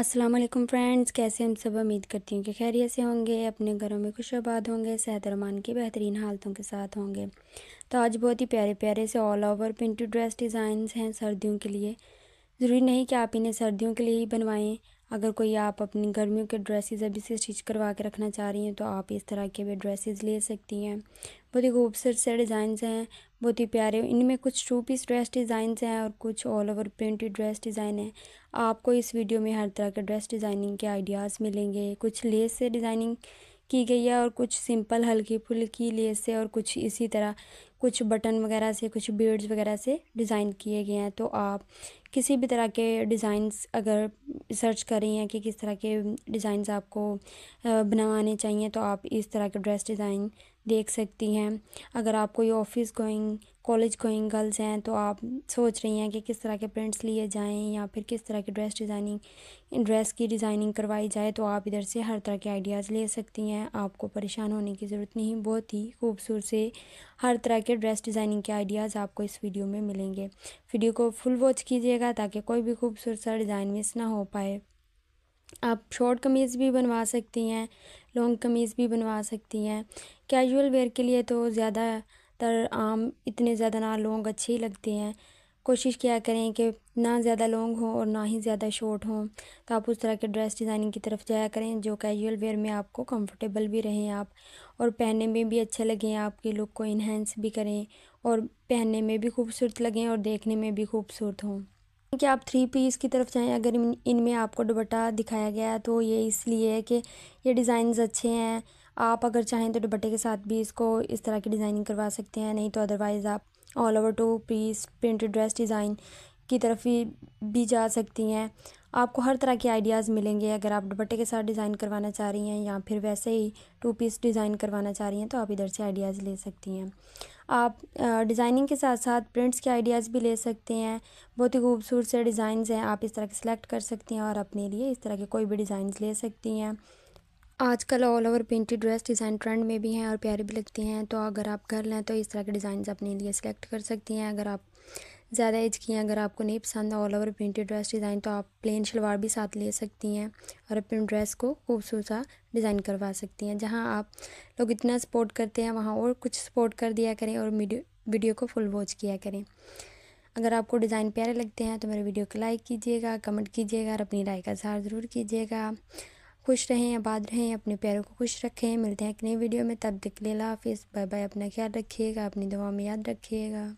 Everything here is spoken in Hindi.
अस्सलाम वालेकुम फ्रेंड्स कैसे हम सब उम्मीद करती हूँ कि खैरियत से होंगे अपने घरों में खुश आबाद होंगे सेहत रमान की बेहतरीन हालतों के साथ होंगे तो आज बहुत ही प्यारे प्यारे से all over printed dress designs हैं सर्दियों के लिए ज़रूरी नहीं कि आप इन्हें सर्दियों के लिए ही बनवाएं अगर कोई आप अपनी गर्मियों के ड्रेसेस अभी से स्टिच करवा के रखना चाह रही हैं तो आप इस तरह के भी ड्रेसेस ले सकती हैं बहुत ही खूबसूरत से डिज़ाइन हैं बहुत ही प्यारे इनमें कुछ टू पीस ड्रेस डिज़ाइन हैं और कुछ all over printed dress design हैं आपको इस वीडियो में हर तरह के ड्रेस डिज़ाइनिंग के आइडियाज़ मिलेंगे कुछ लेस से डिज़ाइनिंग की गई है और कुछ सिंपल हल्की फुल्की लेस से और कुछ इसी तरह कुछ बटन वगैरह से कुछ बीड्स वगैरह से डिज़ाइन किए गए हैं तो आप किसी भी तरह के डिज़ाइंस अगर सर्च कर रही हैं कि किस तरह के डिज़ाइन आपको बनाने चाहिए तो आप इस तरह के ड्रेस डिज़ाइन देख सकती हैं अगर आप कोई office going college going girls हैं तो आप सोच रही हैं कि किस तरह के प्रिंट्स लिए जाएं या फिर किस तरह की ड्रेस डिज़ाइनिंग ड्रेस की डिज़ाइनिंग करवाई जाए तो आप इधर से हर तरह के आइडियाज़ ले सकती हैं आपको परेशान होने की ज़रूरत नहीं बहुत ही खूबसूरत से हर तरह के ड्रेस डिज़ाइनिंग के आइडियाज़ आपको इस वीडियो में मिलेंगे वीडियो को फुल वॉच कीजिएगा ताकि कोई भी खूबसूरत सा डिज़ाइन मिस ना हो पाए आप शॉर्ट कमीज़ भी बनवा सकती हैं लॉन्ग कमीज़ भी बनवा सकती हैं कैजुअल वेयर के लिए तो ज़्यादातर आम इतने ज़्यादा ना लॉन्ग अच्छी लगती हैं कोशिश किया करें कि ना ज़्यादा लॉन्ग हो और ना ही ज़्यादा शॉर्ट हो तो आप उस तरह के ड्रेस डिज़ाइनिंग की तरफ जाया करें जो कैजुअल वेयर में आपको कंफर्टेबल भी रहें आप और पहनने में भी अच्छे लगें आपकी लुक को इन्हेंस भी करें और पहनने में भी खूबसूरत लगें और देखने में भी खूबसूरत हों कि आप थ्री पीस की तरफ जाएं अगर इनमें आपको दुपट्टा दिखाया गया है तो ये इसलिए है कि ये डिज़ाइंस अच्छे हैं आप अगर चाहें तो दुबट्टे के साथ भी इसको इस तरह की डिज़ाइनिंग करवा सकते हैं नहीं तो अदरवाइज़ आप all over two piece printed dress design की तरफ भी, भी जा सकती हैं आपको हर तरह के आइडियाज़ मिलेंगे अगर आप दुपट्टे के साथ डिज़ाइन करवाना चाह रही हैं या फिर वैसे ही टू पीस डिज़ाइन करवाना चाह रही हैं तो आप इधर से आइडियाज़ ले सकती हैं आप डिज़ाइनिंग के साथ साथ प्रिंट्स के आइडियाज़ भी ले सकते हैं बहुत ही खूबसूरत से डिज़ाइन हैं आप इस तरह के सिलेक्ट कर सकती हैं और अपने लिए इस तरह के कोई भी डिज़ाइन ले सकती हैं आजकल all over printed dress design trend में भी हैं और प्यारे भी लगती हैं तो अगर आप घर लें तो इस तरह के डिज़ाइन अपने लिए सिलेक्ट कर सकती हैं अगर आप ज़्यादा एज की हैं अगर आपको नहीं पसंद all over printed dress design तो आप प्लेन शलवार भी साथ ले सकती हैं और अपनी ड्रेस को खूबसूरत सा डिज़ाइन करवा सकती हैं जहां आप लोग इतना सपोर्ट करते हैं वहां और कुछ सपोर्ट कर दिया करें और वीडियो को फुल वॉच किया करें अगर आपको डिज़ाइन प्यारे लगते हैं तो मेरे वीडियो को लाइक कीजिएगा कमेंट कीजिएगा और अपनी राय का इजहार ज़रूर कीजिएगा खुश रहें आबाद रहें अपने प्यारों को खुश रखें मिलते हैं एक नई वीडियो में तब दिख लेला हाफिज़ बाय बाय अपना ख्याल रखिएगा अपनी दुआ में याद रखिएगा